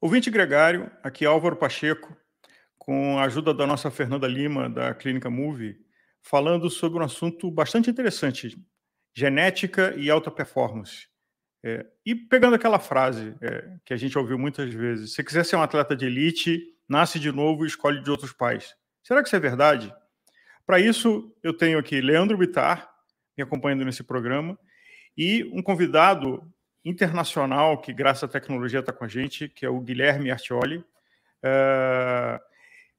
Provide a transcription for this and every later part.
Ouvinte gregário, aqui é Álvaro Pacheco, com a ajuda da nossa Fernanda Lima, da Clínica Move, falando sobre um assunto bastante interessante: genética e alta performance. É, e pegando aquela frase é, que a gente ouviu muitas vezes: se quiser ser um atleta de elite, nasce de novo e escolhe de outros pais. Será que isso é verdade? Para isso, eu tenho aqui Leandro Bitar, me acompanhando nesse programa, e um convidado internacional que, graças à tecnologia, está com a gente, que é o Guilherme Artioli. Uh,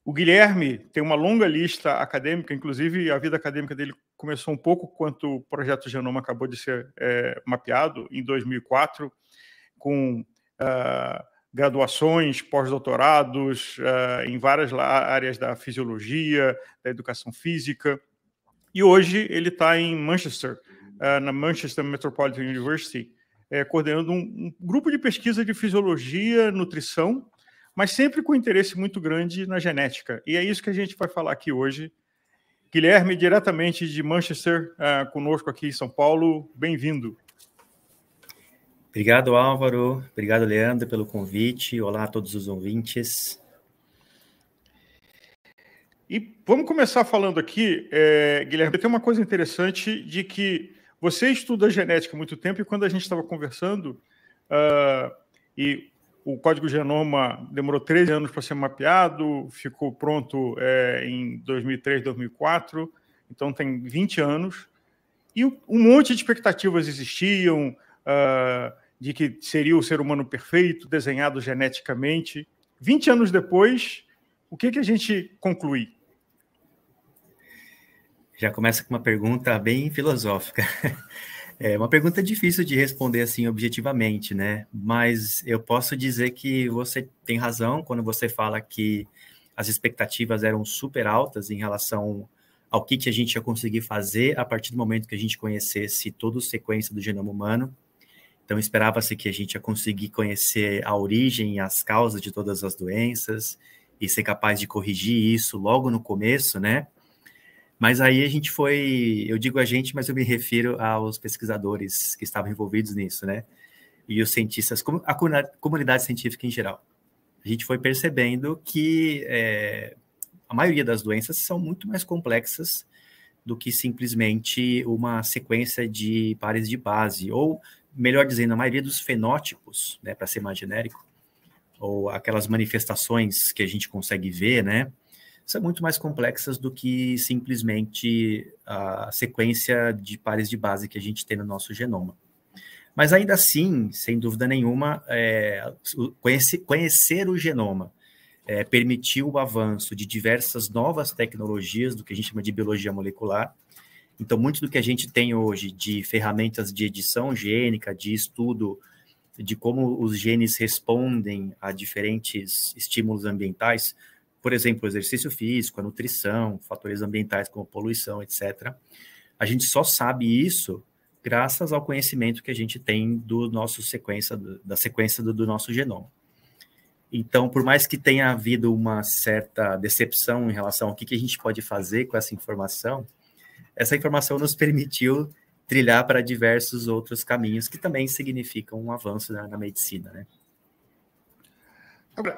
o Guilherme tem uma longa lista acadêmica, inclusive a vida acadêmica dele começou um pouco quando o projeto Genoma acabou de ser é, mapeado em 2004, com uh, graduações, pós-doutorados uh, em várias áreas da fisiologia, da educação física. E hoje ele está em Manchester, na Manchester Metropolitan University, é, coordenando um, um, grupo de pesquisa de fisiologia, nutrição, mas sempre com interesse muito grande na genética. E é isso que a gente vai falar aqui hoje. Guilherme, diretamente de Manchester, uh, conosco aqui em São Paulo, bem-vindo. Obrigado, Álvaro. Obrigado, Leandro, pelo convite. Olá a todos os ouvintes. E vamos começar falando aqui, é, Guilherme, tem uma coisa interessante de que você estuda genética há muito tempo e quando a gente estava conversando, uh, e o código genoma demorou 13 anos para ser mapeado, ficou pronto é, em 2003, 2004, então tem 20 anos. E um monte de expectativas existiam uh, de que seria o ser humano perfeito, desenhado geneticamente. 20 anos depois, o que, que a gente conclui? já começa com uma pergunta bem filosófica. É uma pergunta difícil de responder assim objetivamente, né? Mas eu posso dizer que você tem razão quando você fala que as expectativas eram super altas em relação ao que, que a gente ia conseguir fazer a partir do momento que a gente conhecesse toda a sequência do genoma humano. Então, esperava-se que a gente ia conseguir conhecer a origem e as causas de todas as doenças e ser capaz de corrigir isso logo no começo, né? Mas aí a gente foi, eu digo a gente, mas eu me refiro aos pesquisadores que estavam envolvidos nisso, né? E os cientistas, a comunidade científica em geral. A gente foi percebendo que é, a maioria das doenças são muito mais complexas do que simplesmente uma sequência de pares de base, ou, melhor dizendo, a maioria dos fenótipos, né, para ser mais genérico, ou aquelas manifestações que a gente consegue ver, né? são é muito mais complexas do que simplesmente a sequência de pares de base que a gente tem no nosso genoma. Mas ainda assim, sem dúvida nenhuma, é, conhece, conhecer o genoma é, permitiu o avanço de diversas novas tecnologias do que a gente chama de biologia molecular. Então, muito do que a gente tem hoje de ferramentas de edição gênica, de estudo de como os genes respondem a diferentes estímulos ambientais, por exemplo, o exercício físico, a nutrição, fatores ambientais como poluição, etc. A gente só sabe isso graças ao conhecimento que a gente tem do nosso sequência, da sequência do, do nosso genoma. Então, por mais que tenha havido uma certa decepção em relação ao que, que a gente pode fazer com essa informação, essa informação nos permitiu trilhar para diversos outros caminhos que também significam um avanço na, na medicina, né?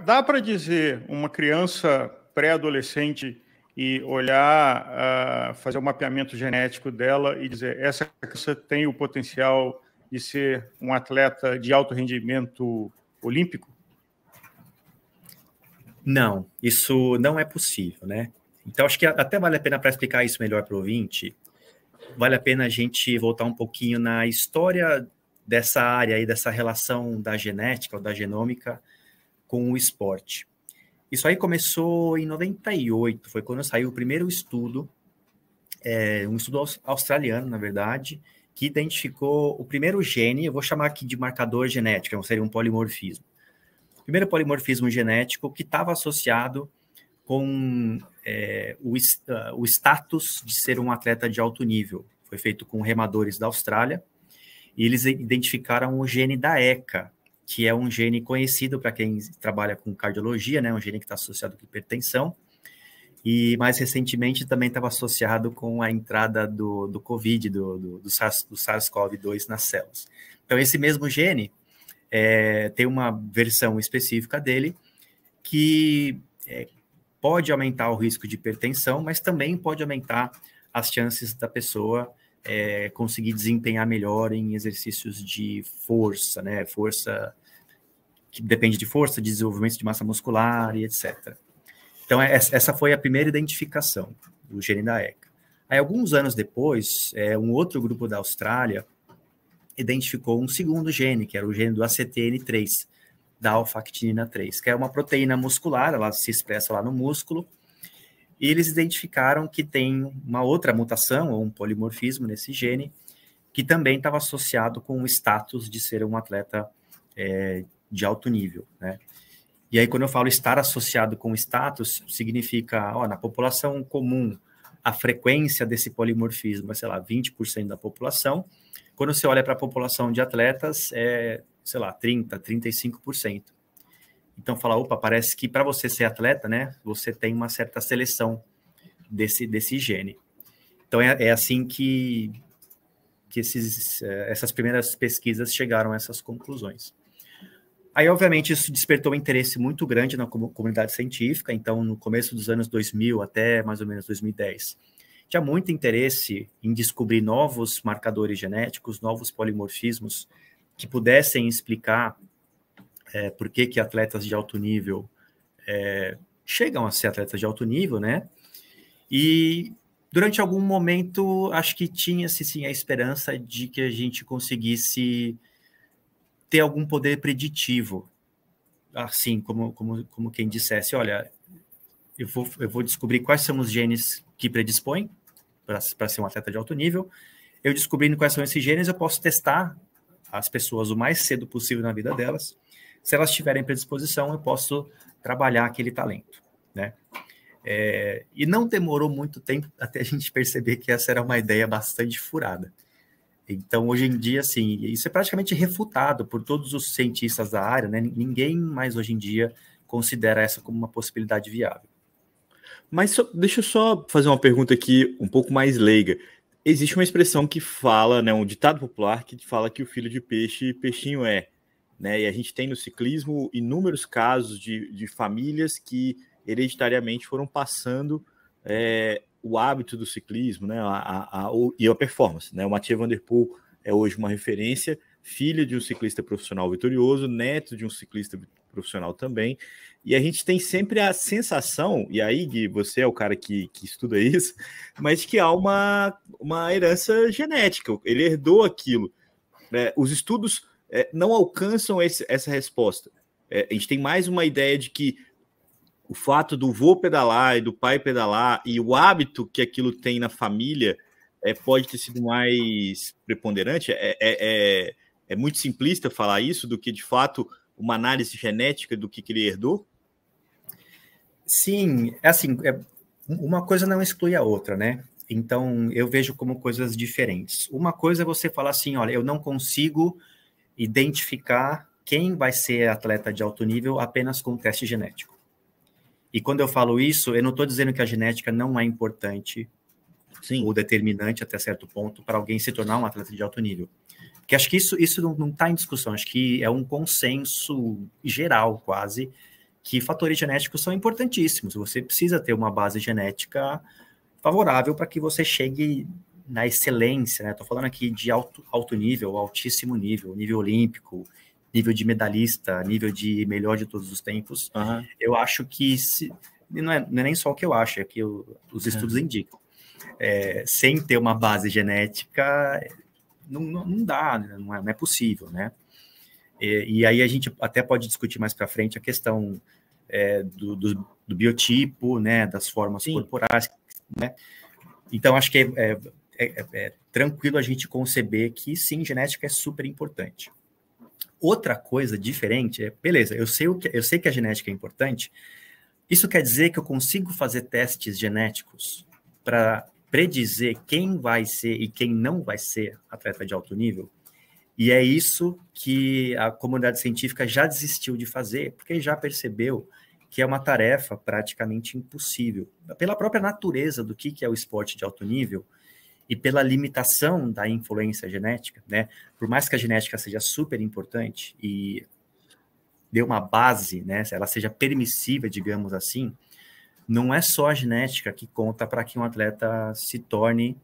Dá para dizer uma criança pré-adolescente e olhar, uh, fazer o um mapeamento genético dela e dizer essa criança tem o potencial de ser um atleta de alto rendimento olímpico? Não, isso não é possível, né? Então acho que até vale a pena para explicar isso melhor para o ouvinte, vale a pena a gente voltar um pouquinho na história dessa área e dessa relação da genética ou da genômica com o esporte. Isso aí começou em 98, foi quando saiu o primeiro estudo, é, um estudo australiano, na verdade, que identificou o primeiro gene, eu vou chamar aqui de marcador genético, é seria um polimorfismo. O primeiro polimorfismo genético que estava associado com é, o, ah, o status de ser um atleta de alto nível. Foi feito com remadores da Austrália, e eles identificaram o gene da ECA, que é um gene conhecido para quem trabalha com cardiologia, né? Um gene que está associado com hipertensão. E mais recentemente também estava associado com a entrada do, do COVID, do, do, do SARS-CoV-2 nas células. Então, esse mesmo gene é, tem uma versão específica dele que é, pode aumentar o risco de hipertensão, mas também pode aumentar as chances da pessoa é, conseguir desempenhar melhor em exercícios de força, né? Força que depende de força, de desenvolvimento de massa muscular e etc. Então, é, essa foi a primeira identificação do gene da ECA. Aí, alguns anos depois, é, um outro grupo da Austrália identificou um segundo gene, que era o gene do ACTN3, da alfactinina 3, que é uma proteína muscular, ela se expressa lá no músculo, e eles identificaram que tem uma outra mutação, ou um polimorfismo nesse gene, que também estava associado com o status de ser um atleta é, de alto nível, né? E aí, quando eu falo estar associado com status, significa, ó, na população comum, a frequência desse polimorfismo é, sei lá, 20% da população. Quando você olha para a população de atletas, é, sei lá, 30%, 35%. Então, fala, opa, parece que para você ser atleta, né, você tem uma certa seleção desse, desse gene. Então, é, é assim que, que esses, é, essas primeiras pesquisas chegaram a essas conclusões. Aí, obviamente, isso despertou um interesse muito grande na comunidade científica. Então, no começo dos anos 2000 até mais ou menos 2010, tinha muito interesse em descobrir novos marcadores genéticos, novos polimorfismos que pudessem explicar é, por que, que atletas de alto nível é, chegam a ser atletas de alto nível, né? E durante algum momento, acho que tinha-se sim a esperança de que a gente conseguisse ter algum poder preditivo, assim como, como, como quem dissesse, olha, eu vou, eu vou descobrir quais são os genes que predispõem para ser um atleta de alto nível. Eu descobrindo quais são esses genes, eu posso testar as pessoas o mais cedo possível na vida delas. Se elas tiverem predisposição, eu posso trabalhar aquele talento, né? É, e não demorou muito tempo até a gente perceber que essa era uma ideia bastante furada. Então, hoje em dia, assim, isso é praticamente refutado por todos os cientistas da área, né? Ninguém mais hoje em dia considera essa como uma possibilidade viável. Mas só, deixa eu só fazer uma pergunta aqui um pouco mais leiga. Existe uma expressão que fala, né, um ditado popular que fala que o filho de peixe, peixinho é. Né? E a gente tem no ciclismo inúmeros casos de, de famílias que hereditariamente foram passando é, o hábito do ciclismo né, a, a, a, o, e a performance. Né? O Mathieu Vanderpool é hoje uma referência, filho de um ciclista profissional vitorioso, neto de um ciclista profissional também. E a gente tem sempre a sensação, e aí, Gui, você é o cara que, que estuda isso, mas que há uma, uma herança genética, ele herdou aquilo. Né? os estudos é, não alcançam esse, essa resposta. É, a gente tem mais uma ideia de que o fato do vô pedalar e do pai pedalar e o hábito que aquilo tem na família é, pode ter sido mais preponderante. É, é, é, é muito simplista falar isso do que, de fato, uma análise genética do que, que ele herdou? Sim, é assim, é, uma coisa não exclui a outra, né? Então, eu vejo como coisas diferentes. Uma coisa é você falar assim, olha, eu não consigo identificar quem vai ser atleta de alto nível apenas com teste genético. E quando eu falo isso, eu não estou dizendo que a genética não é importante Sim. ou determinante até certo ponto para alguém se tornar um atleta de alto nível. Porque acho que isso, isso não está em discussão, acho que é um consenso geral quase que fatores genéticos são importantíssimos. Você precisa ter uma base genética favorável para que você chegue na excelência, né? Estou falando aqui de alto, alto nível, altíssimo nível, nível olímpico, nível de medalhista, nível de melhor de todos os tempos. Uhum. Eu acho que se, não, é, não é nem só o que eu acho, é que eu, os é. estudos é. indicam. É, sem ter uma base genética, não, não, não dá, né? não é, não é, possível, né? E, e, aí a gente até pode discutir mais para frente a questão é, do, do, do, biotipo, né, das formas Sim. corporais, né? Então, acho que é, é, é, é, tranquilo a gente conceber que sim, genética é super importante. Outra coisa diferente é, beleza, eu sei, o que, eu sei que a genética é importante, isso quer dizer que eu consigo fazer testes genéticos para predizer quem vai ser e quem não vai ser atleta de alto nível? E é isso que a comunidade científica já desistiu de fazer, porque já percebeu que é uma tarefa praticamente impossível. Pela própria natureza do que é o esporte de alto nível, e pela limitação da influência genética, né? Por mais que a genética seja super importante e dê uma base, né? Ela seja permissiva, digamos assim, não é só a genética que conta para que um atleta se torne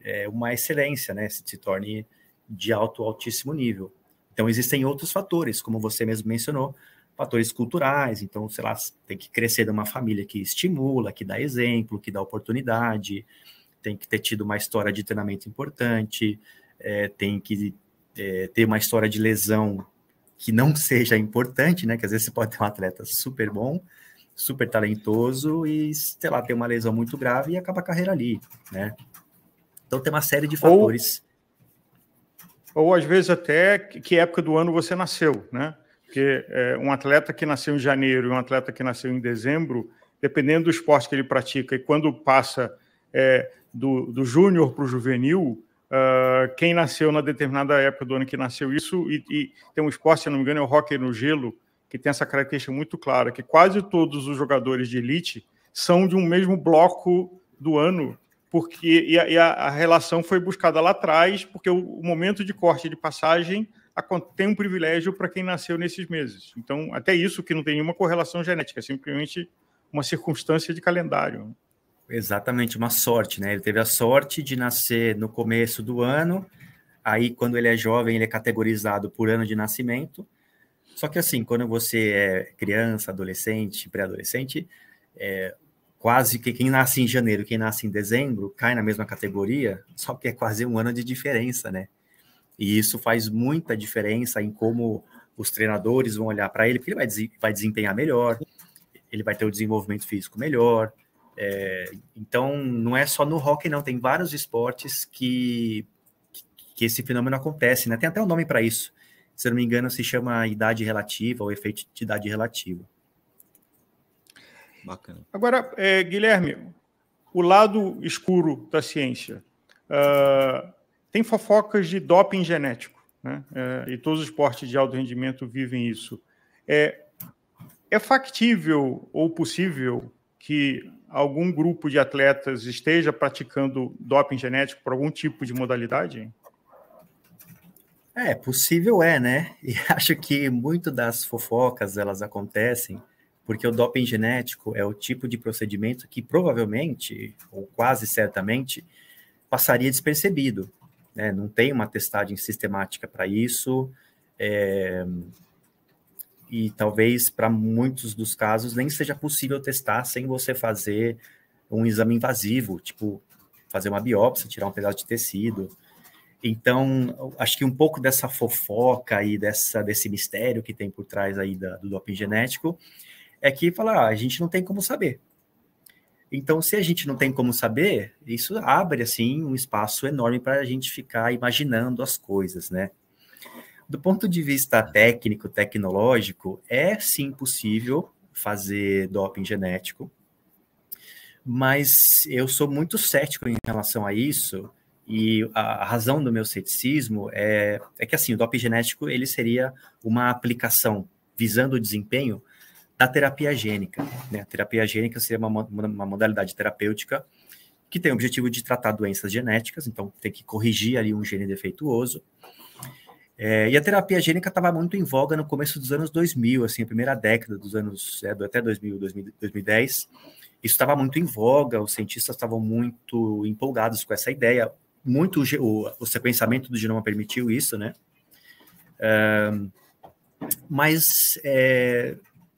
é, uma excelência, né? Se, se torne de alto, altíssimo nível. Então existem outros fatores, como você mesmo mencionou, fatores culturais, então, sei lá, tem que crescer de uma família que estimula, que dá exemplo, que dá oportunidade, tem que ter tido uma história de treinamento importante, é, tem que é, ter uma história de lesão que não seja importante, né? Que às vezes você pode ter um atleta super bom, super talentoso e, sei lá, ter uma lesão muito grave e acaba a carreira ali, né? Então tem uma série de fatores. Ou, ou às vezes até que época do ano você nasceu, né? Porque é, um atleta que nasceu em janeiro e um atleta que nasceu em dezembro, dependendo do esporte que ele pratica e quando passa é, do, do júnior para o juvenil, uh, quem nasceu na determinada época do ano que nasceu isso, e, e, tem um esporte, se não me engano, é o hockey no gelo, que tem essa característica muito clara, que quase todos os jogadores de elite são de um mesmo bloco do ano, porque e a, e a relação foi buscada lá atrás, porque o, o momento de corte de passagem tem um privilégio para quem nasceu nesses meses. Então, até isso que não tem nenhuma correlação genética, é simplesmente uma circunstância de calendário. Exatamente, uma sorte, né? Ele teve a sorte de nascer no começo do ano, aí quando ele é jovem, ele é categorizado por ano de nascimento. Só que assim, quando você é criança, adolescente, pré-adolescente, é, quase que quem nasce em janeiro, quem nasce em dezembro, cai na mesma categoria, só que é quase um ano de diferença, né? E isso faz muita diferença em como os treinadores vão olhar para ele, porque ele vai desempenhar melhor, ele vai ter o desenvolvimento físico melhor, é, então, não é só no rock não. Tem vários esportes que, que esse fenômeno acontece, né? Tem até um nome para isso. Se não me engano, se chama idade relativa ou efeito de idade relativa. Bacana. Agora, é, Guilherme, o lado escuro da ciência. Uh, tem fofocas de doping genético, né? Uh, e todos os esportes de alto rendimento vivem isso. É, é factível ou possível que algum grupo de atletas esteja praticando doping genético por algum tipo de modalidade? É, possível é, né? E acho que muito das fofocas elas acontecem porque o doping genético é o tipo de procedimento que provavelmente, ou quase certamente, passaria despercebido. Né? Não tem uma testagem sistemática para isso, é, e talvez para muitos dos casos nem seja possível testar sem você fazer um exame invasivo, tipo fazer uma biópsia, tirar um pedaço de tecido. Então, acho que um pouco dessa fofoca e dessa, desse mistério que tem por trás aí da, do doping genético é que fala, ah, a gente não tem como saber. Então, se a gente não tem como saber, isso abre assim um espaço enorme para a gente ficar imaginando as coisas, né? Do ponto de vista técnico, tecnológico, é sim possível fazer doping genético, mas eu sou muito cético em relação a isso, e a, razão do meu ceticismo é, é que assim, o doping genético ele seria uma aplicação visando o desempenho da terapia gênica. Né? A terapia gênica seria uma, uma modalidade terapêutica que tem o objetivo de tratar doenças genéticas, então tem que corrigir ali um gene defeituoso. É, e a terapia gênica estava muito em voga no começo dos anos 2000, assim, a primeira década dos anos, é, até 2000, 2010. Isso estava muito em voga, os cientistas estavam muito empolgados com essa ideia. Muito o, o sequenciamento do genoma permitiu isso, né? É, mas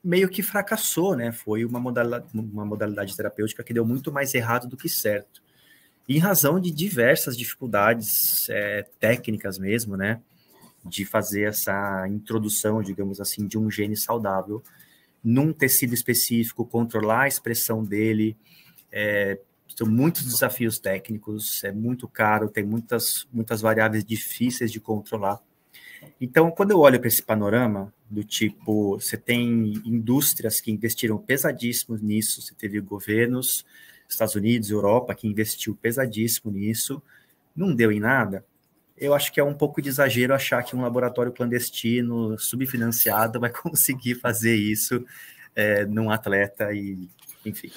meio que fracassou, né? Foi uma modalidade, uma modalidade terapêutica que deu muito mais errado do que certo, em razão de diversas dificuldades é, técnicas mesmo, né? de fazer essa introdução, digamos assim, de um gene saudável num tecido específico, controlar a expressão dele. É, são muitos desafios técnicos, é muito caro, tem muitas, muitas variáveis difíceis de controlar. Então, quando eu olho para esse panorama, do tipo, você tem indústrias que investiram pesadíssimo nisso, você teve governos, Estados Unidos, Europa, que investiu pesadíssimo nisso, não deu em nada eu acho que é um pouco de exagero achar que um laboratório clandestino, subfinanciado, vai conseguir fazer isso é, num atleta e, enfim.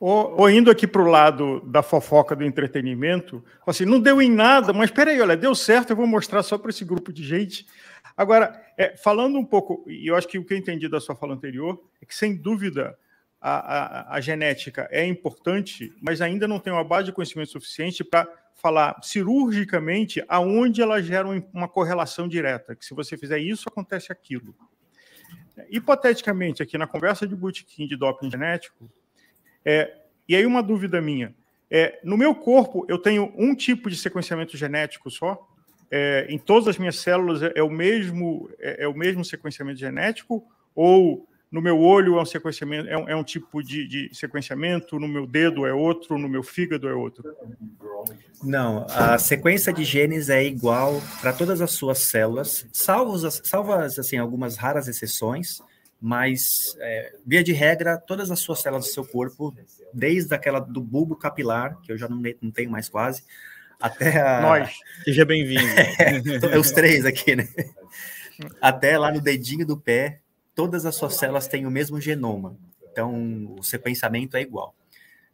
Ou, ou indo aqui para o lado da fofoca do entretenimento, assim, não deu em nada, mas peraí, olha, deu certo, eu vou mostrar só para esse grupo de gente. Agora, é, falando um pouco, e eu acho que o que eu entendi da sua fala anterior, é que sem dúvida a, a, genética é importante, mas ainda não tem uma base de conhecimento suficiente para falar cirurgicamente aonde ela gera uma correlação direta, que se você fizer isso, acontece aquilo. Hipoteticamente, aqui na conversa de botequim de doping genético, é, e aí uma dúvida minha, é, no meu corpo eu tenho um tipo de sequenciamento genético só? É, em todas as minhas células é, é o mesmo é, é, o mesmo sequenciamento genético? Ou no meu olho é um sequenciamento, é um, é um tipo de, de, sequenciamento, no meu dedo é outro, no meu fígado é outro. Não, a sequência de genes é igual para todas as suas células, salvo salvas assim algumas raras exceções, mas é, via de regra todas as suas células do seu corpo, desde aquela do bulbo capilar que eu já não, não tenho mais quase, até a... nós, seja bem-vindo. os três aqui, né? Até lá no dedinho do pé, todas as suas células têm o mesmo genoma, então o sequenciamento é igual.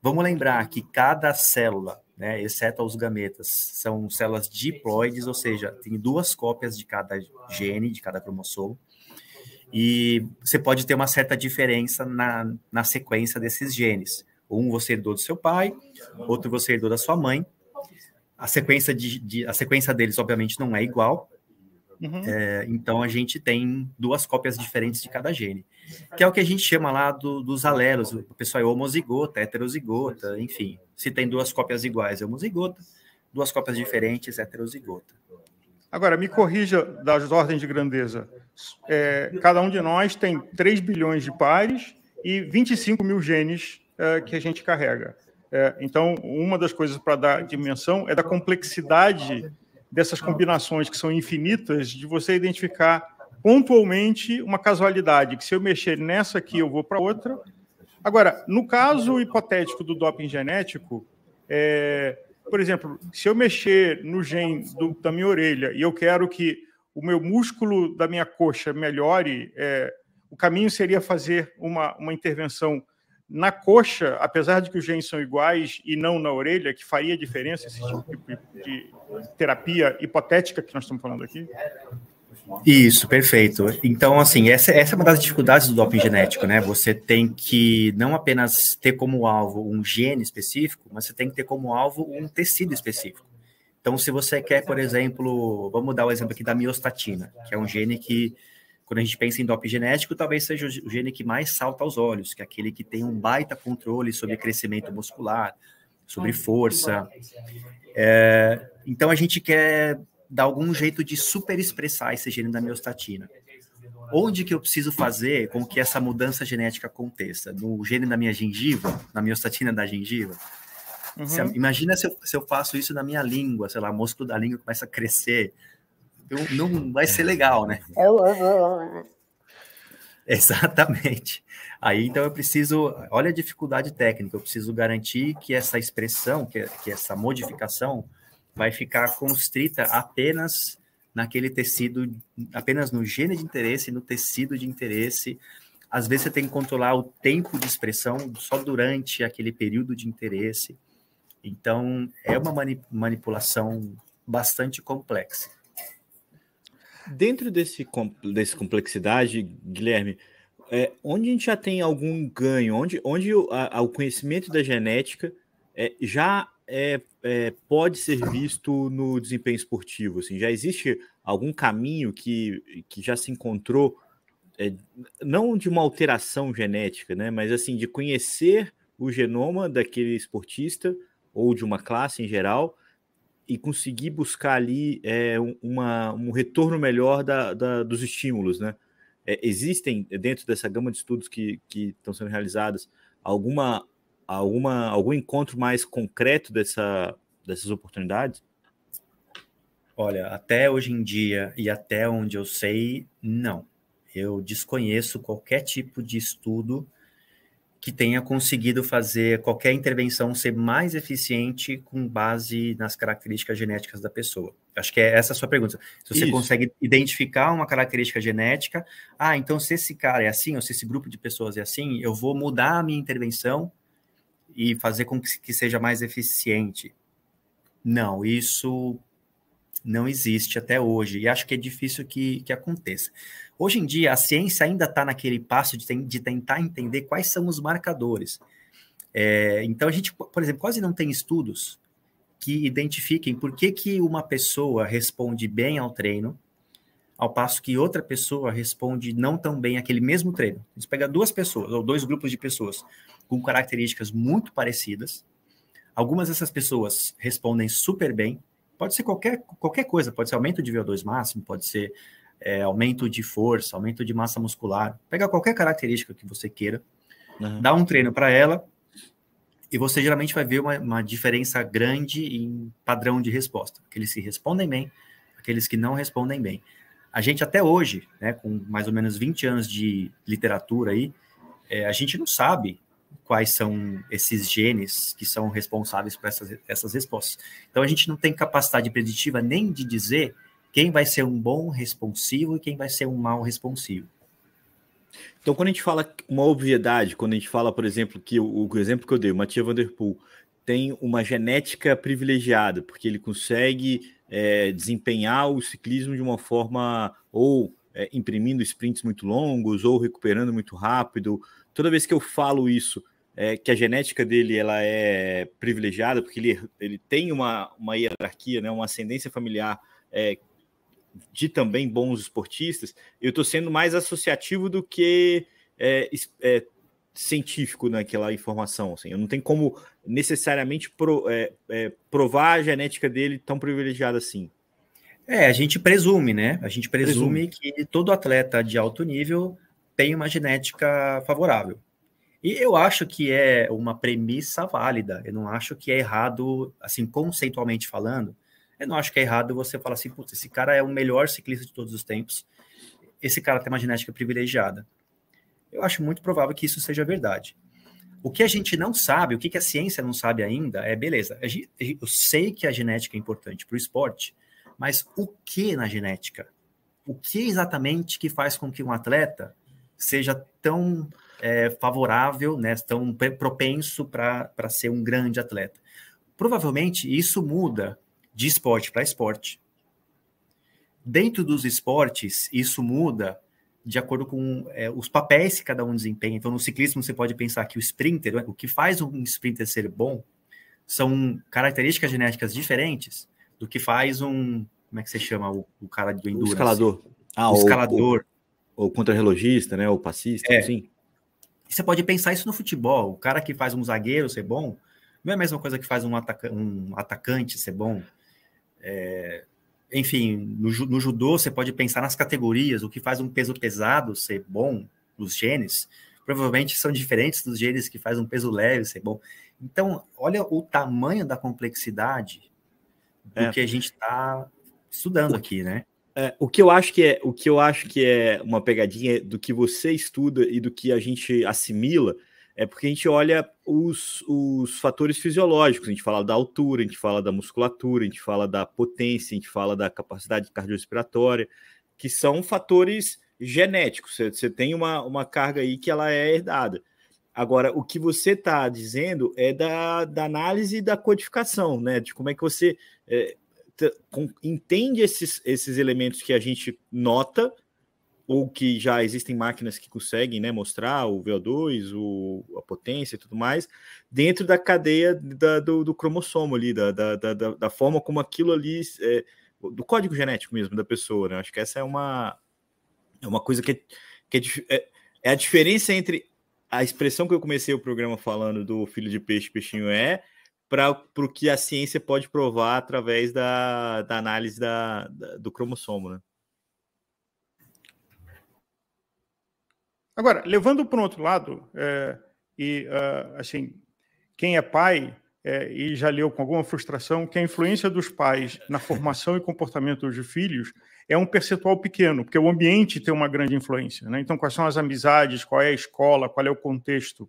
Vamos lembrar que cada célula, né, exceto os gametas, são células diploides, ou seja, tem duas cópias de cada gene, de cada cromossomo, e você pode ter uma certa diferença na, na sequência desses genes. Um você herdou do seu pai, outro você herdou da sua mãe. A sequência, de, de a sequência deles, obviamente, não é igual, Uhum. É, então a gente tem duas cópias diferentes de cada gene, que é o que a gente chama lá do, dos alelos. O pessoal é homozigota, heterozigota, enfim. Se tem duas cópias iguais, é homozigota, duas cópias diferentes, é heterozigota. Agora, me corrija das ordens de grandeza. É, cada um de nós tem 3 bilhões de pares e 25 mil genes é, que a gente carrega. É, então, uma das coisas para dar dimensão é da complexidade dessas ah, combinações tá. que são infinitas, de você identificar pontualmente uma casualidade, que se eu mexer nessa aqui, eu vou para outra. Agora, no caso hipotético do doping genético, é, por exemplo, se eu mexer no gene do, da minha orelha e eu quero que o meu músculo da minha coxa melhore, é, o caminho seria fazer uma, uma intervenção na coxa, apesar de que os genes são iguais e não na orelha, que faria diferença esse tipo de, terapia hipotética que nós estamos falando aqui? Isso, perfeito. Então, assim, essa, essa é uma das dificuldades do doping genético, né? Você tem que não apenas ter como alvo um gene específico, mas você tem que ter como alvo um tecido específico. Então, se você quer, por exemplo, vamos dar o um exemplo aqui da miostatina, que é um gene que quando a gente pensa em doping genético, talvez seja o gene que mais salta aos olhos, que é aquele que tem um baita controle sobre crescimento muscular, sobre força. É, então a gente quer dar algum jeito de superexpressar esse gene da miostatina. Onde que eu preciso fazer com que essa mudança genética aconteça? No gene da minha gengiva? Na miostatina da gengiva? Uhum. Se, imagina se eu, se eu, faço isso na minha língua, sei lá, o músculo da língua começa a crescer, então não vai ser legal, né? É é é Exatamente. Aí então eu preciso, olha a dificuldade técnica, eu preciso garantir que essa expressão, que, que essa modificação vai ficar constrita apenas naquele tecido, apenas no gene de interesse, no tecido de interesse. Às vezes você tem que controlar o tempo de expressão só durante aquele período de interesse. Então, é uma manipulação bastante complexa. Dentro desse, desse complexidade, Guilherme, é, onde a gente já tem algum ganho, onde, onde o, a, o conhecimento da genética é, já é, é, pode ser visto no desempenho esportivo? Assim, já existe algum caminho que, que já se encontrou, é, não de uma alteração genética, né, mas assim de conhecer o genoma daquele esportista ou de uma classe em geral e conseguir buscar ali é, uma, um retorno melhor da, da, dos estímulos, né? É, existem é, dentro dessa gama de estudos que, que estão sendo realizadas alguma, alguma algum encontro mais concreto dessa, dessas oportunidades? Olha, até hoje em dia e até onde eu sei, não. Eu desconheço qualquer tipo de estudo que tenha conseguido fazer qualquer intervenção ser mais eficiente com base nas características genéticas da pessoa. Acho que é essa a sua pergunta. Se você Isso. consegue identificar uma característica genética, ah, então se esse cara é assim, ou se esse grupo de pessoas é assim, eu vou mudar a minha intervenção e fazer com que seja mais eficiente. Não, isso não existe até hoje, e acho que é difícil que, que aconteça. Hoje em dia, a ciência ainda está naquele passo de, ten, de, tentar entender quais são os marcadores. É, então, a gente, por exemplo, quase não tem estudos que identifiquem por que, que uma pessoa responde bem ao treino, ao passo que outra pessoa responde não tão bem aquele mesmo treino. A gente pega duas pessoas, ou dois grupos de pessoas, com características muito parecidas. Algumas dessas pessoas respondem super bem, Pode ser qualquer, qualquer coisa, pode ser aumento de VO2 máximo, pode ser é, aumento de força, aumento de massa muscular. Pega qualquer característica que você queira, uhum. dá um treino para ela e você geralmente vai ver uma, uma, diferença grande em padrão de resposta. Aqueles que respondem bem, aqueles que não respondem bem. A gente até hoje, né, com mais ou menos 20 anos de literatura aí, é, a gente não sabe quais são esses genes que são responsáveis por essas, essas respostas. Então, a gente não tem capacidade preditiva nem de dizer quem vai ser um bom responsivo e quem vai ser um mau responsivo. Então, quando a gente fala uma obviedade, quando a gente fala, por exemplo, que o, o exemplo que eu dei, o Matias Vanderpool, tem uma genética privilegiada, porque ele consegue é, desempenhar o ciclismo de uma forma ou é, imprimindo sprints muito longos ou recuperando muito rápido, toda vez que eu falo isso, é, que a genética dele ela é privilegiada, porque ele, ele tem uma, uma hierarquia, né, uma ascendência familiar é, de também bons esportistas, eu estou sendo mais associativo do que é, é, científico naquela informação. Assim. Eu não tenho como necessariamente pro, é, é, provar a genética dele tão privilegiada assim. É, a gente presume, né? A gente presume, presume. que todo atleta de alto nível tem uma genética favorável. E eu acho que é uma premissa válida. Eu não acho que é errado, assim, conceitualmente falando, eu não acho que é errado você falar assim, putz, esse cara é o melhor ciclista de todos os tempos, esse cara tem uma genética privilegiada. Eu acho muito provável que isso seja verdade. O que a gente não sabe, o que a ciência não sabe ainda, é beleza, eu sei que a genética é importante para o esporte, mas o que na genética? O que exatamente que faz com que um atleta seja tão é, favorável, né, tão propenso para ser um grande atleta. Provavelmente isso muda de esporte para esporte. Dentro dos esportes, isso muda de acordo com é, os papéis que cada um desempenha. Então, no ciclismo, você pode pensar que o sprinter, o que faz um sprinter ser bom, são características genéticas diferentes do que faz um. Como é que você chama o, o cara do endurance? O escalador. Ah, o escalador ou contra-relogista, né? Ou passista, é. assim. você pode pensar isso no futebol. O cara que faz um zagueiro ser bom não é a mesma coisa que faz um, ataca um atacante ser bom. É... Enfim, no, no, judô você pode pensar nas categorias. O que faz um peso pesado ser bom, os genes, provavelmente são diferentes dos genes que faz um peso leve ser bom. Então, olha o tamanho da complexidade do é. que a gente está estudando aqui, né? É, o que eu acho que é o que eu acho que é uma pegadinha do que você estuda e do que a gente assimila é porque a gente olha os, os fatores fisiológicos, a gente fala da altura, a gente fala da musculatura, a gente fala da potência, a gente fala da capacidade cardiorrespiratória, que são fatores genéticos. Você, você tem uma, uma carga aí que ela é herdada. Agora, o que você está dizendo é da, da análise da codificação, né? De como é que você. É, entende esses, esses elementos que a gente nota, ou que já existem máquinas que conseguem né, mostrar o VO2, o, a potência e tudo mais, dentro da cadeia da, do, do, cromossomo ali, da, da, da, da, forma como aquilo ali, é, do código genético mesmo da pessoa, né? Acho que essa é uma, é uma coisa que, é, que é, é, é a diferença entre a expressão que eu comecei o programa falando do filho de peixe, peixinho é, para o que a ciência pode provar através da, da análise da, da, do cromossomo. Né? Agora, levando para um outro lado, é, e uh, assim, quem é pai é, e já leu com alguma frustração que a influência dos pais na formação e comportamento dos filhos é um percentual pequeno, porque o ambiente tem uma grande influência. Né? Então, quais são as amizades, qual é a escola, qual é o contexto.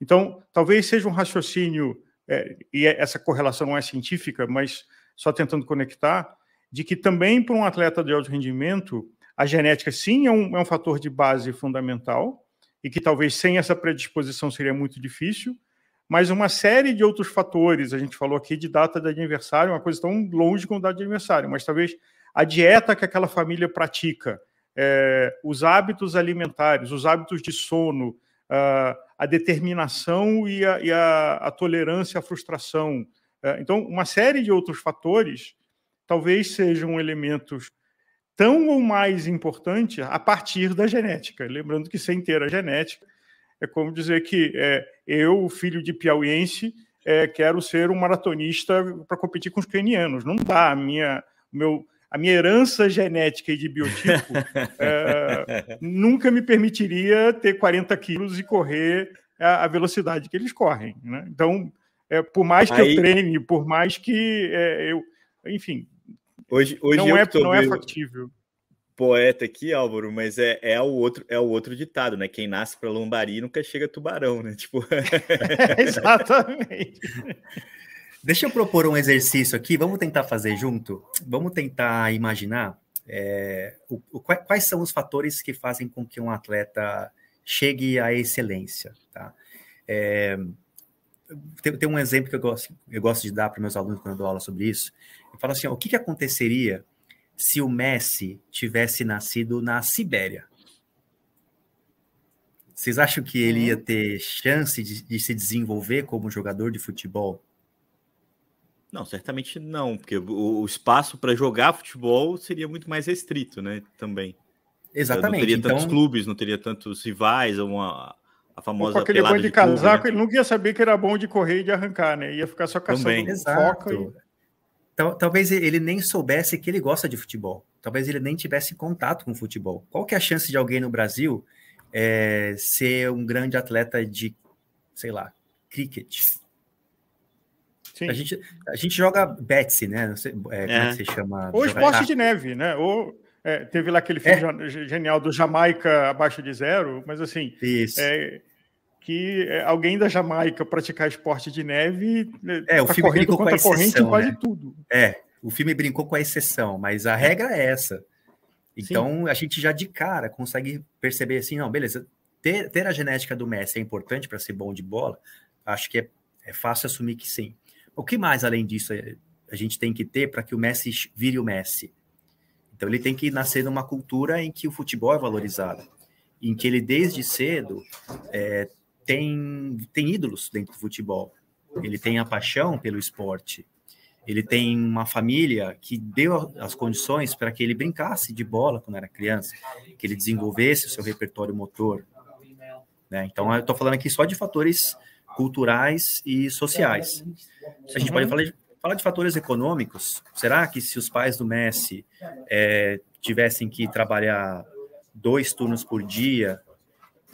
Então, talvez seja um raciocínio é, e é, essa correlação não é científica, mas só tentando conectar, de que também para um atleta de alto rendimento, a genética sim é um, é um fator de base fundamental, e que talvez sem essa predisposição seria muito difícil, mas uma série de outros fatores. A gente falou aqui de data de aniversário, uma coisa tão longe como data de aniversário, mas talvez a dieta que aquela família pratica, é, os hábitos alimentares, os hábitos de sono, uh, a determinação e a, e a, a tolerância à frustração. Uh, então, uma série de outros fatores talvez sejam elementos tão ou mais importantes a partir da genética. Lembrando que sem ter a genética, é como dizer que é, eu, filho de piauiense, é, quero ser um maratonista para competir com os quenianos. Não dá. Minha, meu, a minha herança genética e de biotipo é, nunca me permitiria ter 40 quilos e correr a, a velocidade que eles correm. Né? Então, é, por mais que Aí... eu treine, por mais que é, eu. Enfim. Hoje, hoje não, é, não é factível. Poeta aqui, Álvaro, mas é, é, o outro, é o outro ditado, né? Quem nasce para lombari nunca chega tubarão, né? Tipo. Exatamente. Deixa eu propor um exercício aqui, vamos tentar fazer junto? Vamos tentar imaginar é, o, o, quais são os fatores que fazem com que um atleta chegue à excelência, tá? É, tem, tem, um exemplo que eu gosto, eu gosto de dar para meus alunos quando eu dou aula sobre isso. Eu falo assim, ó, o que, que aconteceria se o Messi tivesse nascido na Sibéria? Vocês acham que ele hum. ia ter chance de, de se desenvolver como jogador de futebol não, certamente não, porque o, espaço para jogar futebol seria muito mais restrito, né? Também. Exatamente. Não teria tantos então clubes, não teria tantos rivais, uma, a famosa com aquele banho de, de casaco, né? ele nunca ia saber que era bom de correr e de arrancar, né? Ia ficar só caçando Também. foco. talvez ele nem soubesse que ele gosta de futebol. Talvez ele nem tivesse contato com futebol. Qual que é a chance de alguém no Brasil é, ser um grande atleta de, sei lá, cricket? Sim. A gente, a gente joga Betsy, né? Sei, é, como é que é. se chama? Ou esporte de neve, né? Ou é, teve lá aquele filme é. genial do Jamaica abaixo de zero, mas assim, é, que é, alguém da Jamaica praticar esporte de neve né, é, tá o filme correndo brincou contra com a corrente exceção, né? quase tudo. É, o filme brincou com a exceção, mas a é. regra é essa. Então Sim. a gente já de cara consegue perceber assim, não, beleza, ter, ter a genética do Messi é importante para ser bom de bola, acho que é, é fácil assumir que sim. O que mais além disso é, a gente tem que ter para que o Messi vire o Messi? Então ele tem que nascer numa cultura em que o futebol é valorizado, em que ele desde cedo é, tem, tem ídolos dentro do futebol, ele tem a paixão pelo esporte, ele tem uma família que deu as condições para que ele brincasse de bola quando era criança, que ele desenvolvesse o seu repertório motor. Né? Então, eu estou falando aqui só de fatores culturais e sociais. A gente pode uhum. falar de, falar de, fatores econômicos. Será que se os pais do Messi é, tivessem que trabalhar dois turnos por dia,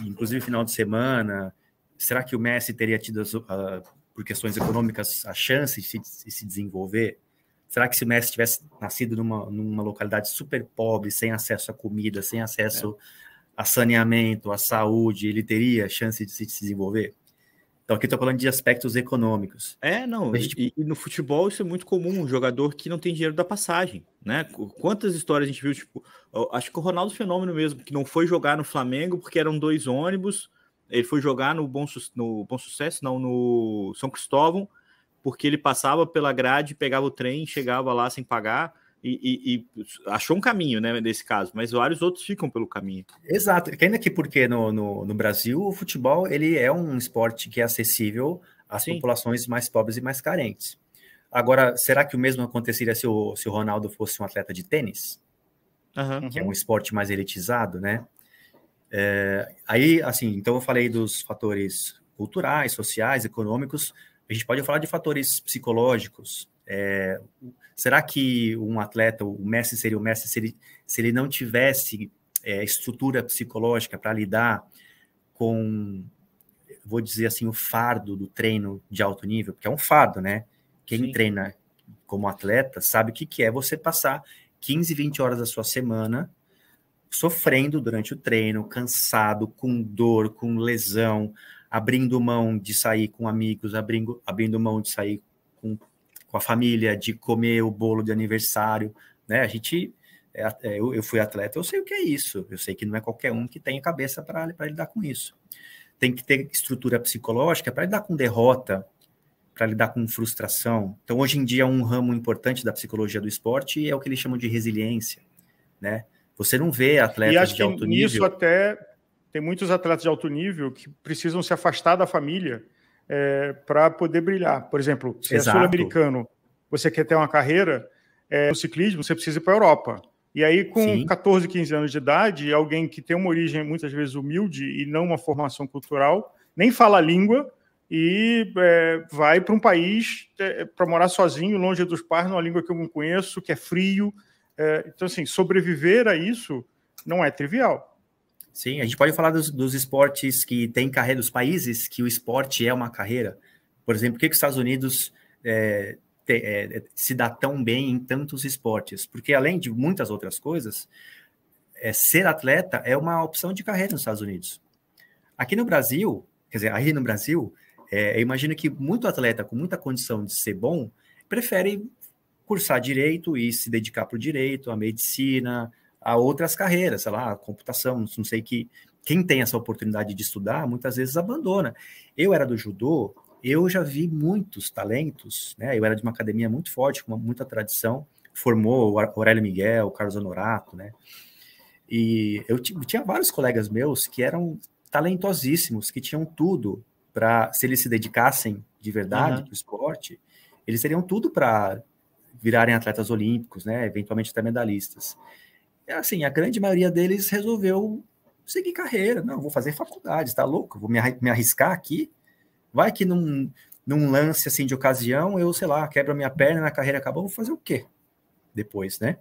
inclusive final de semana, será que o Messi teria tido, uh, por questões econômicas, a chance de se, de se, desenvolver? Será que se o Messi tivesse nascido numa, numa localidade super pobre, sem acesso a comida, sem acesso é. a saneamento, à saúde, ele teria chance de se desenvolver? Então aqui estou falando de aspectos econômicos. É, não. E, tipo e, no futebol isso é muito comum, um jogador que não tem dinheiro da passagem, né? Quantas histórias a gente viu, tipo, acho que o Ronaldo é Fenômeno mesmo, que não foi jogar no Flamengo porque eram dois ônibus, ele foi jogar no Bom, no Bom Sucesso, não, no São Cristóvão, porque ele passava pela grade, pegava o trem, chegava lá sem pagar e, e, e, achou um caminho, né, nesse caso, mas vários outros ficam pelo caminho. Exato, ainda que porque no, no, no Brasil o futebol ele é um esporte que é acessível às Sim. populações mais pobres e mais carentes. Agora, será que o mesmo aconteceria se o, se o Ronaldo fosse um atleta de tênis? Uhum. Que é um esporte mais elitizado, né? É, aí, assim, então eu falei dos fatores culturais, sociais, econômicos, a gente pode falar de fatores psicológicos, é, será que um atleta, o Messi seria o Messi se ele, se ele não tivesse é, estrutura psicológica para lidar com, vou dizer assim, o fardo do treino de alto nível? Porque é um fardo, né? Quem Sim. treina como atleta sabe o que, que é você passar 15, 20 horas da sua semana sofrendo durante o treino, cansado, com dor, com lesão, abrindo mão de sair com amigos, abrindo, abrindo mão de sair com a família, de comer o bolo de aniversário, né? A gente, é, é, eu, eu, fui atleta, eu sei o que é isso. Eu sei que não é qualquer um que tem cabeça para lidar com isso. Tem que ter estrutura psicológica para lidar com derrota, para lidar com frustração. Então, hoje em dia, um ramo importante da psicologia do esporte é o que eles chamam de resiliência, né? Você não vê atletas de alto nível. isso até tem muitos atletas de alto nível que precisam se afastar da família é, para poder brilhar. Por exemplo, se é sul-americano, você quer ter uma carreira é, no ciclismo, você precisa ir para a Europa. E aí, com Sim. 14, 15 anos de idade, alguém que tem uma origem muitas vezes humilde e não uma formação cultural, nem fala a língua e é, vai para um país é, para morar sozinho, longe dos pais, numa língua que eu não conheço, que é frio. É, então, assim, sobreviver a isso não é trivial. Sim, a gente pode falar dos, dos esportes que tem carreira, dos países que o esporte é uma carreira. Por exemplo, por que, que os Estados Unidos é, te, é, é, se dá tão bem em tantos esportes? Porque além de muitas outras coisas, é, ser atleta é uma opção de carreira nos Estados Unidos. Aqui no Brasil, quer dizer, aí no Brasil, é, eu imagino que muito atleta com muita condição de ser bom prefere cursar direito e se dedicar para o direito, à medicina, a outras carreiras, sei lá, computação, não sei que. Quem tem essa oportunidade de estudar, muitas vezes abandona. Eu era do judô, eu já vi muitos talentos, né? Eu era de uma academia muito forte, com muita tradição, formou o Aurélio Miguel, o Carlos Honorato, né? E eu tinha vários colegas meus que eram talentosíssimos, que tinham tudo para, se eles se dedicassem de verdade uhum. para o esporte, eles teriam tudo para virarem atletas olímpicos, né? Eventualmente até medalhistas. É assim, a grande maioria deles resolveu seguir carreira. Não, vou fazer faculdade, está louco? Vou me arriscar aqui. Vai que num, num lance assim de ocasião, eu, sei lá, quebra minha perna, na carreira acabou, vou fazer o quê? Depois, né?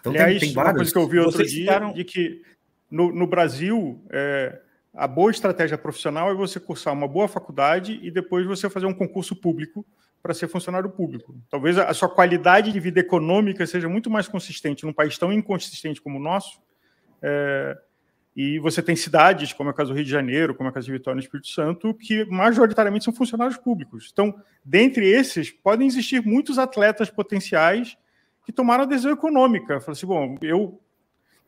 Então Aliás, tem, tem vários. Uma coisa que eu vi outro Vocês dia de que no, no Brasil é, a boa estratégia profissional é você cursar uma boa faculdade e depois você fazer um concurso público para ser funcionário público. Talvez a sua qualidade de vida econômica seja muito mais consistente num país tão inconsistente como o nosso. É, e você tem cidades, como é o caso do Rio de Janeiro, como é o caso de Vitória no Espírito Santo, que majoritariamente são funcionários públicos. Então, dentre esses, podem existir muitos atletas potenciais que tomaram a decisão econômica. Falaram assim, bom, eu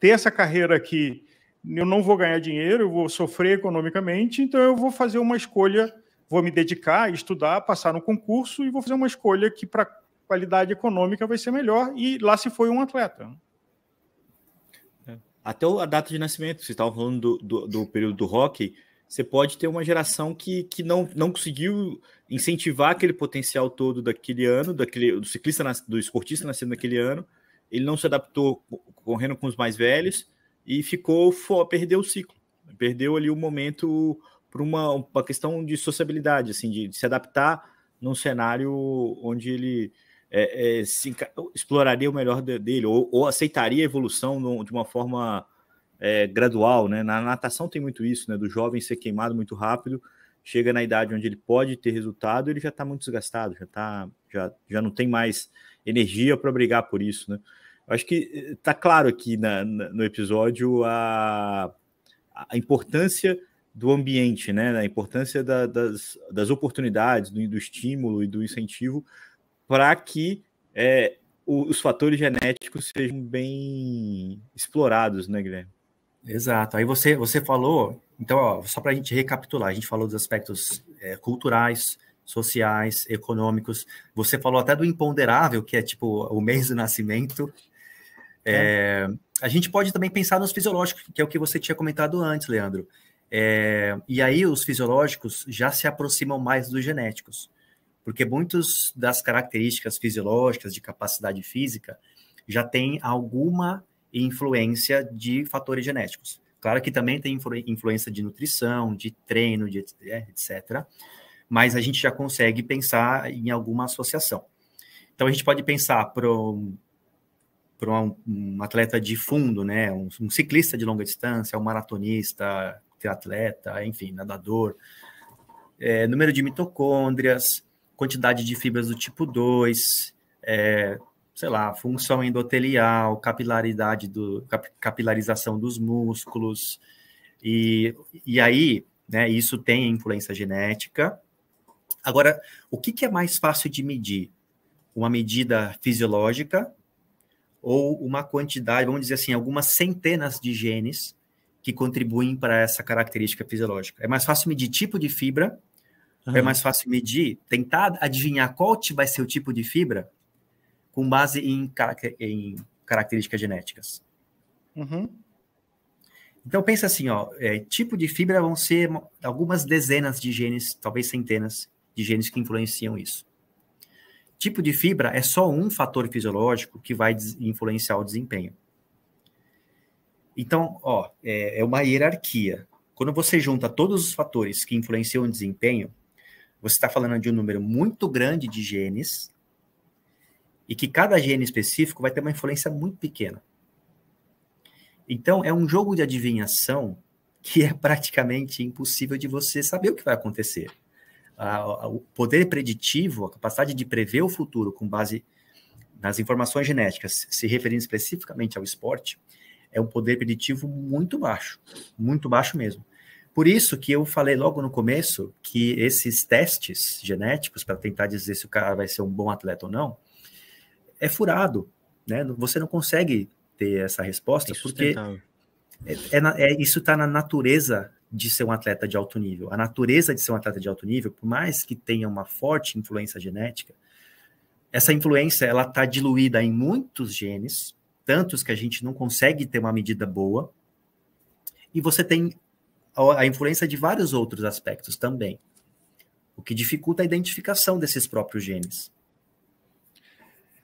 ter essa carreira aqui, eu não vou ganhar dinheiro, eu vou sofrer economicamente, então eu vou fazer uma escolha vou me dedicar, estudar, passar no concurso e vou fazer uma escolha que para qualidade econômica vai ser melhor e lá se foi um atleta. É. Até a data de nascimento, você estava falando do, do, do período do hockey, você pode ter uma geração que, que não, não conseguiu incentivar aquele potencial todo daquele ano, daquele, do ciclista, do esportista nascido naquele ano, ele não se adaptou correndo com os mais velhos e ficou, perdeu o ciclo, perdeu ali o momento por uma, uma questão de sociabilidade, assim, de, de se adaptar num cenário onde ele é, é, se, exploraria o melhor dele, ou, ou aceitaria a evolução no, de uma forma é, gradual, né? Na natação tem muito isso, né? Do jovem ser queimado muito rápido, chega na idade onde ele pode ter resultado, ele já está muito desgastado, já, tá, já, já não tem mais energia para brigar por isso, né? Eu acho que está eh, claro aqui na, na, no episódio a, a importância do ambiente, né? A importância da, das, das oportunidades, do, do estímulo e do incentivo para que é, os fatores genéticos sejam bem explorados, né, Guilherme? Exato. Aí você, você falou, então, ó, só para a gente recapitular, a gente falou dos aspectos é, culturais, sociais, econômicos. Você falou até do imponderável, que é tipo o mês do nascimento. É. é a gente pode também pensar nos fisiológicos, que é o que você tinha comentado antes, Leandro. É, e aí os fisiológicos já se aproximam mais dos genéticos, porque muitas das características fisiológicas de capacidade física já tem alguma influência de fatores genéticos. Claro que também tem influ influência de nutrição, de treino, de, etc. É, mas a gente já consegue pensar em alguma associação. Então a gente pode pensar para um, um, atleta de fundo, né, um, um ciclista de longa distância, um maratonista, triatleta, enfim, nadador, é, número de mitocôndrias, quantidade de fibras do tipo 2, é, sei lá, função endotelial, capilaridade do, cap, capilarização dos músculos, e, e aí, né, isso tem influência genética. Agora, o que, que é mais fácil de medir? Uma medida fisiológica ou uma quantidade, vamos dizer assim, algumas centenas de genes que contribuem para essa característica fisiológica. É mais fácil medir tipo de fibra, uhum. é mais fácil medir, tentar adivinhar qual vai ser o tipo de fibra com base em, em características genéticas. Uhum. Então pensa assim, ó, é, tipo de fibra vão ser algumas dezenas de genes, talvez centenas de genes que influenciam isso. Tipo de fibra é só um fator fisiológico que vai influenciar o desempenho. Então, ó, é, é uma hierarquia. Quando você junta todos os fatores que influenciam o desempenho, você está falando de um número muito grande de genes e que cada gene específico vai ter uma influência muito pequena. Então, é um jogo de adivinhação que é praticamente impossível de você saber o que vai acontecer. A, a, o poder preditivo, a capacidade de prever o futuro com base nas informações genéticas, se referindo especificamente ao esporte, é um poder preditivo muito baixo, muito baixo mesmo. Por isso que eu falei logo no começo que esses testes genéticos para tentar dizer se o cara vai ser um bom atleta ou não é furado, né? Você não consegue ter essa resposta é porque é, é, é isso está na natureza de ser um atleta de alto nível. A natureza de ser um atleta de alto nível, por mais que tenha uma forte influência genética, essa influência ela está diluída em muitos genes tantos que a gente não consegue ter uma medida boa, e você tem a influência de vários outros aspectos também, o que dificulta a identificação desses próprios genes.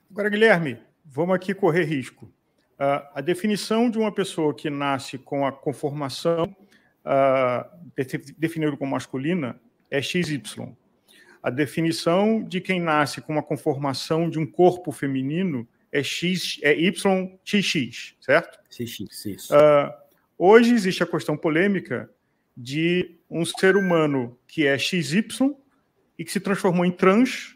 Agora, Guilherme, vamos aqui correr risco. Uh, a definição de uma pessoa que nasce com a conformação uh, ah, definida como masculina é XY. A definição de quem nasce com uma conformação de um corpo feminino é X, é YXX, certo? XX, isso. Uh, hoje existe a questão polêmica de um ser humano que é XY e que se transformou em trans,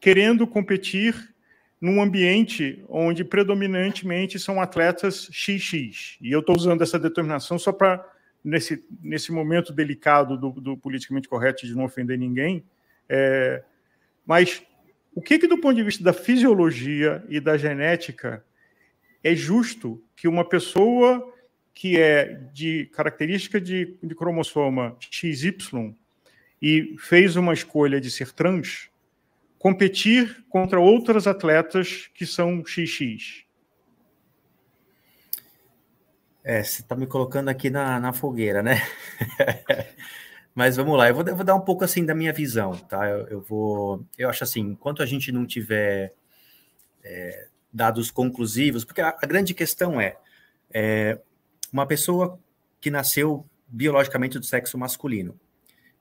querendo competir num ambiente onde predominantemente são atletas XX. E eu estou usando essa determinação só para, nesse, nesse momento delicado do, do politicamente correto de não ofender ninguém, é, mas o que, que, do ponto de vista da fisiologia e da genética, é justo que uma pessoa que é de característica de, de cromossoma XY e fez uma escolha de ser trans, competir contra outras atletas que são XX? É, você está me colocando aqui na, na fogueira, né? Mas vamos lá, eu vou, eu vou, dar um pouco assim da minha visão, tá? Eu, eu vou, eu acho assim, enquanto a gente não tiver é, dados conclusivos, porque a, a grande questão é, é, uma pessoa que nasceu biologicamente do sexo masculino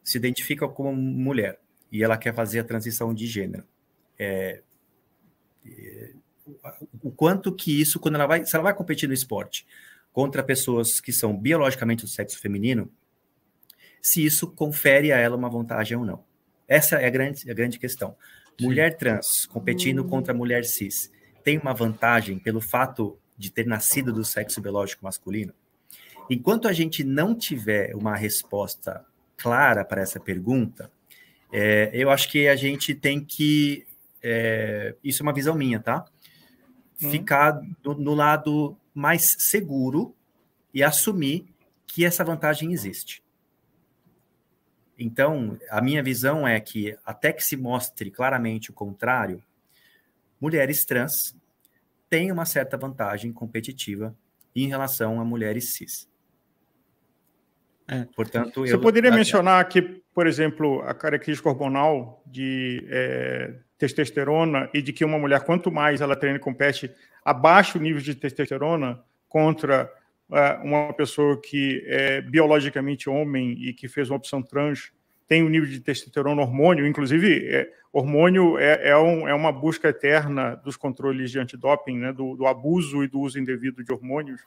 se identifica como mulher e ela quer fazer a transição de gênero. É, é o quanto que isso, quando ela vai, se ela vai competir no esporte contra pessoas que são biologicamente do sexo feminino, se isso confere a ela uma vantagem ou não. Essa é a grande, a grande questão. Mulher Sim. trans competindo hum. contra mulher cis tem uma vantagem pelo fato de ter nascido do sexo biológico masculino? Enquanto a gente não tiver uma resposta clara para essa pergunta, é, eu acho que a gente tem que. É, isso é uma visão minha, tá? Hum. Ficar hum. do, no lado mais seguro e assumir que essa vantagem existe. Então, a minha visão é que, até que se mostre claramente o contrário, mulheres trans têm uma certa vantagem competitiva em relação a mulheres cis. É. Portanto, Você eu... poderia mencionar que, por exemplo, a característica hormonal de é, testosterona e de que uma mulher, quanto mais ela treina e compete abaixo o nível de testosterona contra uma pessoa que é biologicamente homem e que fez uma opção trans tem um nível de testosterona, hormônio, inclusive é, hormônio é, é, um, é, uma busca eterna dos controles de antidoping, né, do, do abuso e do uso indevido de hormônios.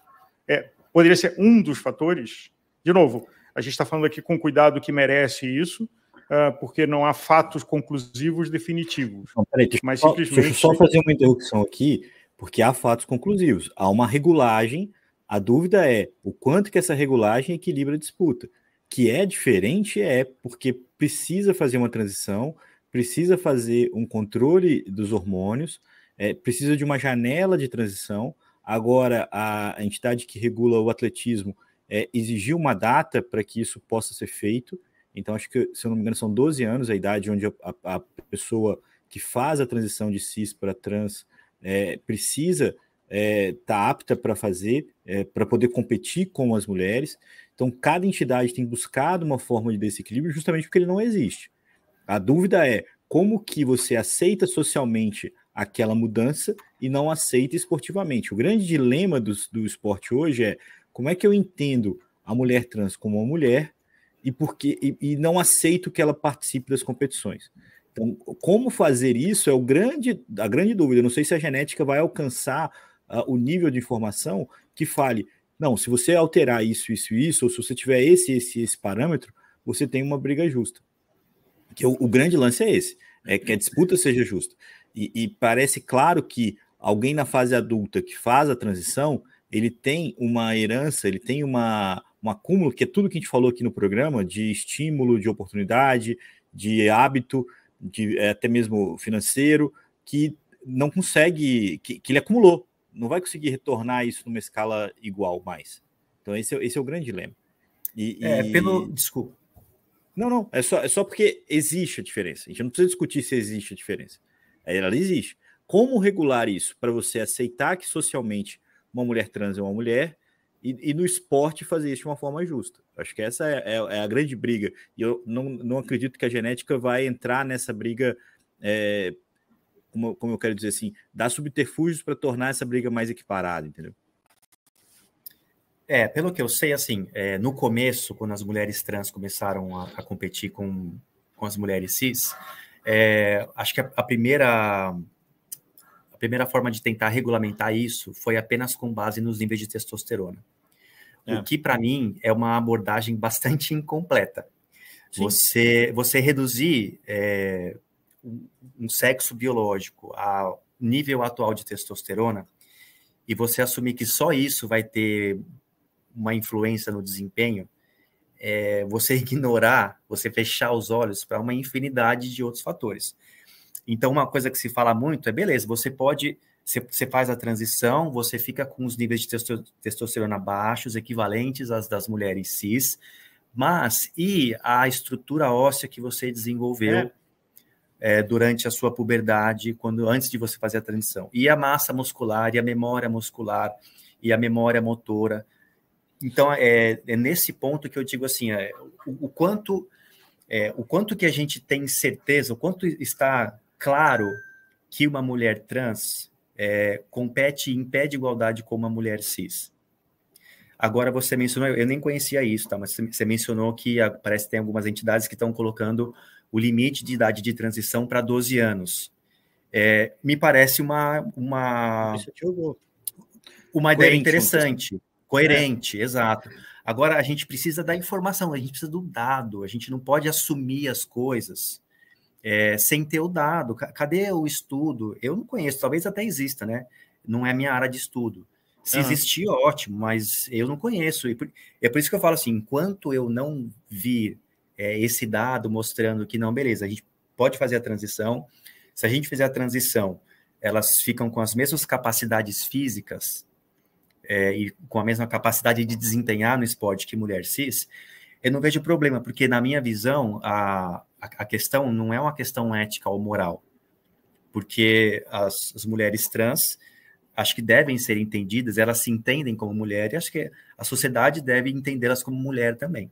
É, poderia ser um dos fatores. De novo, a gente está falando aqui com cuidado que merece isso, uh, porque não há fatos conclusivos definitivos. Não, peraí, deixa, mas só, simplesmente... deixa eu só fazer uma interrupção aqui, porque há fatos conclusivos. Há uma regulagem a dúvida é o quanto que essa regulagem equilibra a disputa. Que é diferente é porque precisa fazer uma transição, precisa fazer um controle dos hormônios, é, precisa de uma janela de transição. Agora, a entidade que regula o atletismo é, exigiu uma data para que isso possa ser feito. Então, acho que, se eu não me engano, são 12 anos a idade onde a, a pessoa que faz a transição de cis para trans é, precisa está é, tá apta para fazer, é, para poder competir com as mulheres. Então, cada entidade tem buscado uma forma de desequilíbrio justamente porque ele não existe. A dúvida é como que você aceita socialmente aquela mudança e não aceita esportivamente. O grande dilema do, do esporte hoje é como é que eu entendo a mulher trans como uma mulher e, porque, e, e não aceito que ela participe das competições. Então, como fazer isso é o grande, a grande dúvida. Eu não sei se a genética vai alcançar uh, o nível de informação que fale, não, se você alterar isso, isso, isso, ou se você tiver esse, esse, esse parâmetro, você tem uma briga justa. Que o, o grande lance é esse, é que a disputa seja justa. E, e parece claro que alguém na fase adulta que faz a transição, ele tem uma herança, ele tem uma, um acúmulo, que é tudo que a gente falou aqui no programa, de estímulo, de oportunidade, de hábito, de é, até mesmo financeiro, que não consegue, que, que ele acumulou não vai conseguir retornar isso numa escala igual mais. Então, esse, é, esse é o grande dilema. E, é, e... pelo. Desculpa. Não, não. É só, é só porque existe a diferença. A gente não precisa discutir se existe a diferença. Ela existe. Como regular isso para você aceitar que socialmente uma mulher trans é uma mulher e, e, no esporte fazer isso de uma forma justa? Acho que essa é, é, é a grande briga. E eu não, não acredito que a genética vai entrar nessa briga é, como, como eu quero dizer assim, dá subterfúgios para tornar essa briga mais equiparada, entendeu? É, pelo que eu sei, assim, é, no começo, quando as mulheres trans começaram a, a competir com, com as mulheres cis, é, acho que a, a, primeira a primeira forma de tentar regulamentar isso foi apenas com base nos níveis de testosterona. É. O que para mim é uma abordagem bastante incompleta. Você você reduzir é, um sexo biológico ao nível atual de testosterona, e você assumir que só isso vai ter uma influência no desempenho, é você ignorar, você fechar os olhos para uma infinidade de outros fatores. Então, uma coisa que se fala muito é: beleza, você pode, você, faz a transição, você fica com os níveis de testosterona baixos, equivalentes às das mulheres cis, mas e a estrutura óssea que você desenvolveu? É é, durante a sua puberdade, quando antes de você fazer a transição. E a massa muscular, e a memória muscular, e a memória motora. Então, é, é nesse ponto que eu digo assim, é, o, o, quanto... É, o quanto que a gente tem certeza, o quanto está claro que uma mulher trans é, compete e impede igualdade com uma mulher cis. Agora você mencionou, eu nem conhecia isso, tá? Mas você mencionou que ah, parece que tem algumas entidades que estão colocando o limite de idade de transição para 12 anos. É, me parece uma uma uma ideia interessante, coerente, é. exato. Agora a gente precisa da informação, a gente precisa do dado, a gente não pode assumir as coisas é, sem ter o dado. Cadê o estudo? Eu não conheço, talvez até exista, né? Não é minha área de estudo. Se uhum. existir, ótimo, mas eu não conheço. É por isso que eu falo assim: enquanto eu não vi é, esse dado mostrando que não, beleza, a gente pode fazer a transição. Se a gente fizer a transição, elas ficam com as mesmas capacidades físicas é, e com a mesma capacidade de desempenhar no esporte que mulher cis, eu não vejo problema, porque na minha visão, a, a questão não é uma questão ética ou moral, porque as, as mulheres trans acho que devem ser entendidas, elas se entendem como mulher e acho que a sociedade deve entendê-las como mulher também.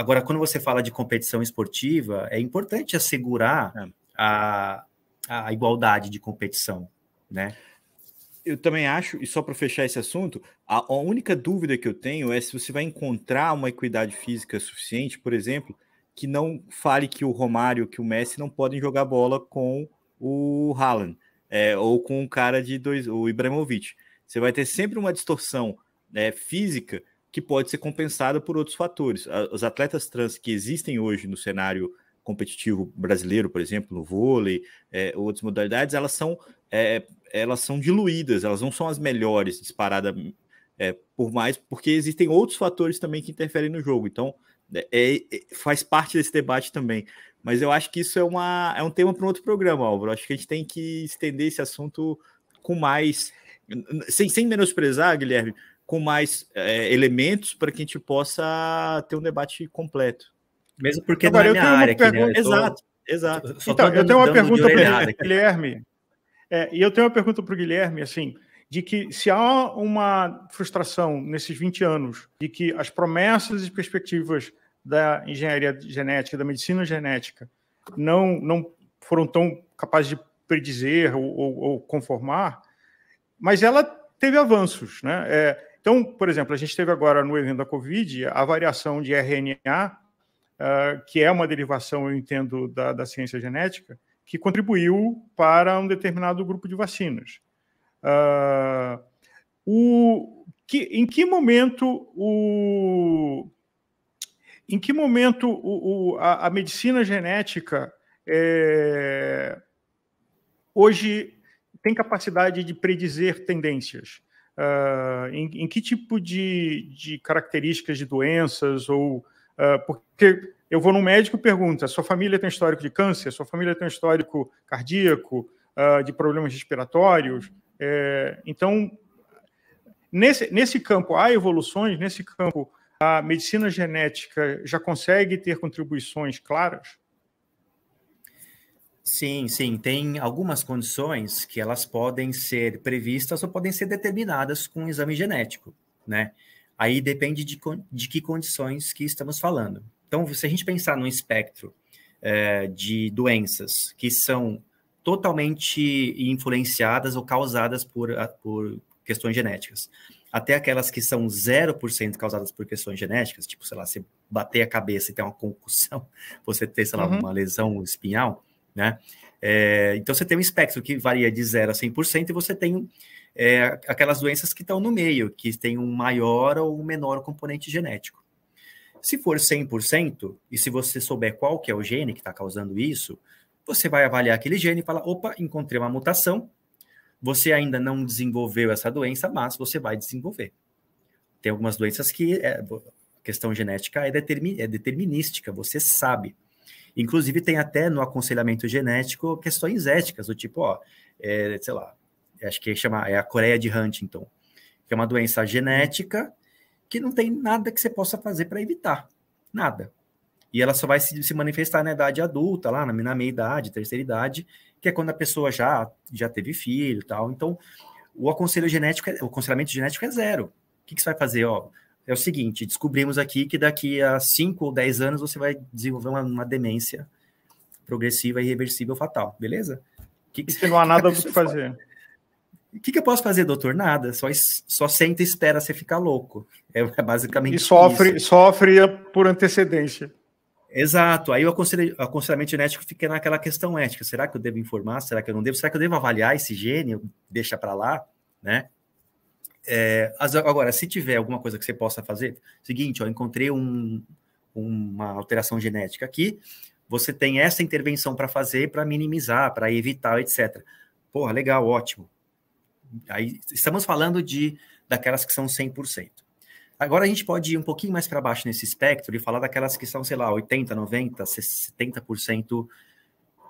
Agora, quando você fala de competição esportiva, é importante assegurar é. A, a igualdade de competição, né? Eu também acho, e só para fechar esse assunto, a, a única dúvida que eu tenho é se você vai encontrar uma equidade física suficiente, por exemplo, que não fale que o Romário, que o Messi não podem jogar bola com o Haaland, é, ou com o cara de dois, o Ibrahimovic. Você vai ter sempre uma distorção é, física que pode ser compensada por outros fatores. Os atletas trans que existem hoje no cenário competitivo brasileiro, por exemplo, no vôlei, é, outras modalidades, elas são, é, elas são diluídas, elas não são as melhores disparada é, por mais, porque existem outros fatores também que interferem no jogo. Então, é, é, faz parte desse debate também. Mas eu acho que isso é, uma, é um tema para um outro programa, Álvaro. Acho que a gente tem que estender esse assunto com mais. Sem, sem menosprezar, Guilherme, com mais é, elementos para que a gente possa ter um debate completo. Mesmo porque Agora, não é minha área que né? pergunta... né? Exato, exato. Só então, eu tenho uma pergunta para o Guilherme. É, e eu tenho uma pergunta para o Guilherme, assim, de que se há uma frustração nesses 20 anos de que as promessas e perspectivas da engenharia genética, da medicina genética, não, não foram tão capazes de predizer ou, ou, ou conformar, mas ela teve avanços, né? É, então, por exemplo, a gente teve agora no evento da Covid a variação de RNA, uh, ah, que é uma derivação, eu entendo, da, da ciência genética, que contribuiu para um determinado grupo de vacinas. Uh, o, que, em que momento o em que momento o, o, a, a, medicina genética é, hoje tem capacidade de predizer tendências? uh, em, em, que tipo de, de, características de doenças ou uh, porque eu vou no médico e pergunto: a sua família tem histórico de câncer? A sua família tem histórico cardíaco, uh, de problemas respiratórios? É, então, nesse, nesse campo há evoluções, nesse campo a medicina genética já consegue ter contribuições claras? Sim, sim, tem algumas condições que elas podem ser previstas ou podem ser determinadas com um exame genético, né? Aí depende de, de que condições que estamos falando. Então, se a gente pensar num espectro é, de doenças que são totalmente influenciadas ou causadas por, ah, por questões genéticas, até aquelas que são 0% causadas por questões genéticas, tipo, sei lá, você bater a cabeça e ter uma concussão, você ter, sei lá, uhum. uma lesão espinhal, né? É, então você tem um espectro que varia de 0 a 100% e você tem é, aquelas doenças que estão no meio, que tem um maior ou um menor componente genético. Se for 100%, e se você souber qual que é o gene que está causando isso, você vai avaliar aquele gene e falar, opa, encontrei uma mutação, você ainda não desenvolveu essa doença, mas você vai desenvolver. Tem algumas doenças que é, a questão genética é, determin, é determinística, você sabe. Inclusive, tem até no aconselhamento genético questões éticas, do tipo, ó, é, sei lá, acho que chama, é a Coreia de Huntington, que é uma doença genética que não tem nada que você possa fazer para evitar, nada. E ela só vai se, se, manifestar na idade adulta, lá na, na meia idade, terceira idade, que é quando a pessoa já, já teve filho e tal. Então, o aconselho genético, é, o aconselhamento genético é zero. O que, que você vai fazer? Ó, é o seguinte: descobrimos aqui que daqui a 5 ou 10 anos você vai desenvolver uma, uma demência progressiva, irreversível, fatal, beleza? Que que, que não há nada do que fazer. O que, que, eu posso fazer, doutor? Nada. Só, só senta e espera você ficar louco. É, é, basicamente e sofre, isso. sofre por antecedência. Exato. Aí o aconselhamento genético fica naquela questão ética. Será que eu devo informar? Será que eu não devo? Será que eu devo avaliar esse gene? Deixa para lá, né? É, agora, se tiver alguma coisa que você possa fazer, seguinte, ó, encontrei um, uma alteração genética aqui, você tem essa intervenção para fazer para minimizar, para evitar, etc. Porra, legal, ótimo. Aí estamos falando de daquelas que são 100%. Agora a gente pode ir um pouquinho mais para baixo nesse espectro e falar daquelas que são, sei lá, 80, 90, 70%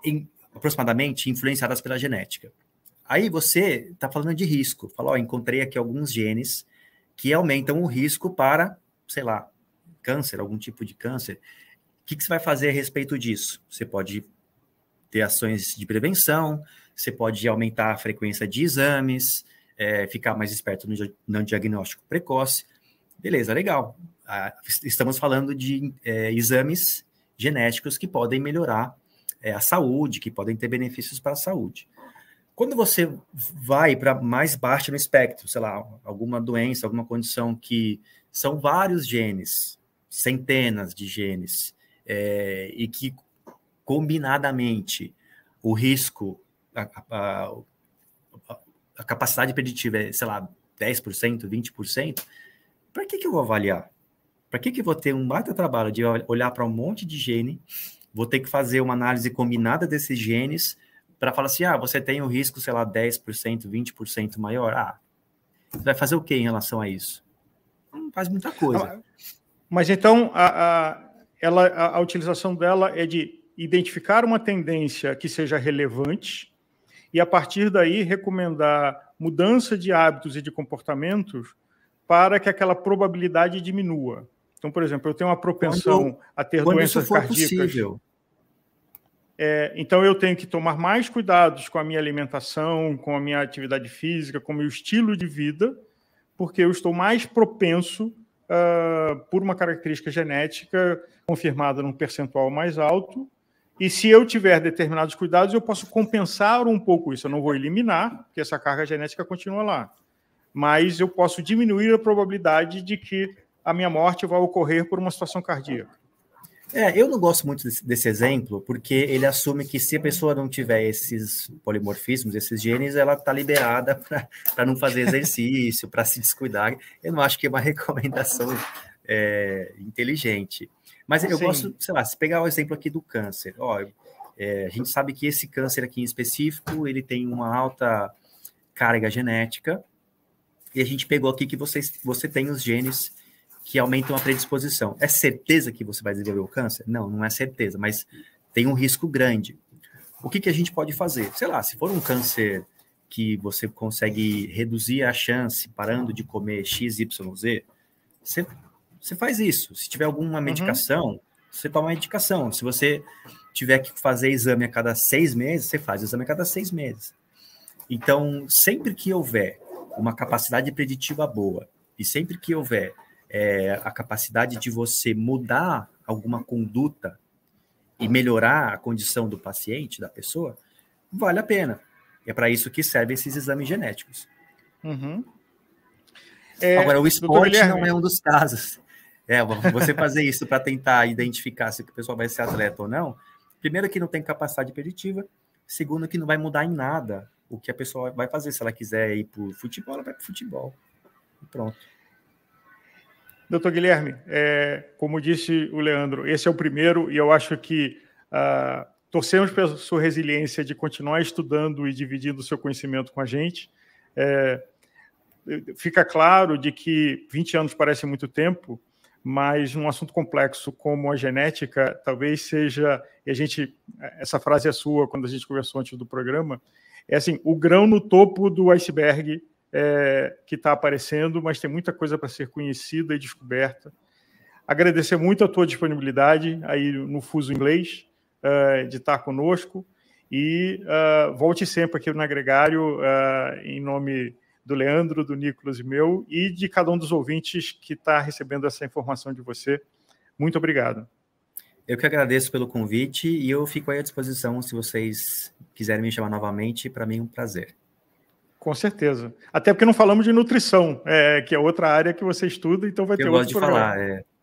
em, aproximadamente influenciadas pela genética. Aí você está falando de risco. Falou, encontrei aqui alguns genes que aumentam o risco para, sei lá, câncer, algum tipo de câncer. O que, que você vai fazer a respeito disso? Você pode ter ações de prevenção, você pode aumentar a frequência de exames, é, ficar mais esperto no, no, diagnóstico precoce. Beleza, legal. Ah, estamos falando de é, exames genéticos que podem melhorar é, a saúde, que podem ter benefícios para a saúde. Quando você vai para mais baixo no espectro, sei lá, alguma doença, alguma condição que são vários genes, centenas de genes, é, e que combinadamente o risco, a, a, a, capacidade preditiva é, sei lá, 10%, 20%, para que, que eu vou avaliar? Para que, que eu vou ter um baita trabalho de olhar para um monte de gene, vou ter que fazer uma análise combinada desses genes para falar assim, ah, você tem um risco, sei lá, 10%, 20% maior. Ah, você vai fazer o que em relação a isso? Não faz muita coisa. Mas então, a, a, ela, a, a utilização dela é de identificar uma tendência que seja relevante e, a partir daí, recomendar mudança de hábitos e de comportamentos para que aquela probabilidade diminua. Então, por exemplo, eu tenho uma propensão quando, a ter doenças cardíacas. Possível. É, então eu tenho que tomar mais cuidados com a minha alimentação, com a minha atividade física, com o meu estilo de vida, porque eu estou mais propenso uh, por uma característica genética confirmada num percentual mais alto. E se eu tiver determinados cuidados, eu posso compensar um pouco isso. Eu não vou eliminar, porque essa carga genética continua lá. Mas eu posso diminuir a probabilidade de que a minha morte vá ocorrer por uma situação cardíaca. É, eu não gosto muito desse, desse, exemplo, porque ele assume que se a pessoa não tiver esses polimorfismos, esses genes, ela está liberada para não fazer exercício, para se descuidar. Eu não acho que é uma recomendação é, inteligente. Mas eu Sim. gosto, sei lá, se pegar o um exemplo aqui do câncer. Ó, é, a gente sabe que esse câncer aqui em específico, ele tem uma alta carga genética, e a gente pegou aqui que você você tem os genes que aumentam a predisposição. É certeza que você vai desenvolver o câncer? Não, não é certeza, mas tem um risco grande. O que, que a gente pode fazer? Sei lá, se for um câncer que você consegue reduzir a chance parando de comer X, Y, Z, você, você faz isso. Se tiver alguma uhum. medicação, uhum. você toma a medicação. Se você tiver que fazer exame a cada seis meses, você faz exame a cada seis meses. Então, sempre que houver uma capacidade preditiva boa e sempre que houver é, a capacidade de você mudar alguma conduta e melhorar a condição do paciente, da pessoa, vale a pena. É para isso que servem esses exames genéticos. Uhum. É, Agora, o esporte não é um dos casos. É, você fazer isso para tentar identificar se o pessoal vai ser atleta ou não, primeiro que não tem capacidade preditiva, segundo que não vai mudar em nada o que a pessoa vai fazer. Se ela quiser ir para futebol, ela vai para futebol. E pronto. Doutor Guilherme, é, como disse o Leandro, esse é o primeiro e eu acho que uh, torcemos pela sua resiliência de continuar estudando e dividindo o seu conhecimento com a gente. É, fica claro de que 20 anos parece muito tempo, mas um assunto complexo como a genética talvez seja, e a gente, essa frase é sua quando a gente conversou antes do programa, é assim, o grão no topo do iceberg é, que está aparecendo, mas tem muita coisa para ser conhecida e descoberta. Agradecer muito a tua disponibilidade aí no Fuso Inglês, uh, de estar tá conosco. E uh, volte sempre aqui no Agregário, uh, em nome do Leandro, do Nicolas e meu, e de cada um dos ouvintes que está recebendo essa informação de você. Muito obrigado. Eu que agradeço pelo convite e eu fico aí à disposição se vocês quiserem me chamar novamente. Para mim é um prazer. Com certeza. Até porque não falamos de nutrição, é, que é outra área que você estuda, então vai Eu ter outro de programa. Falar, é.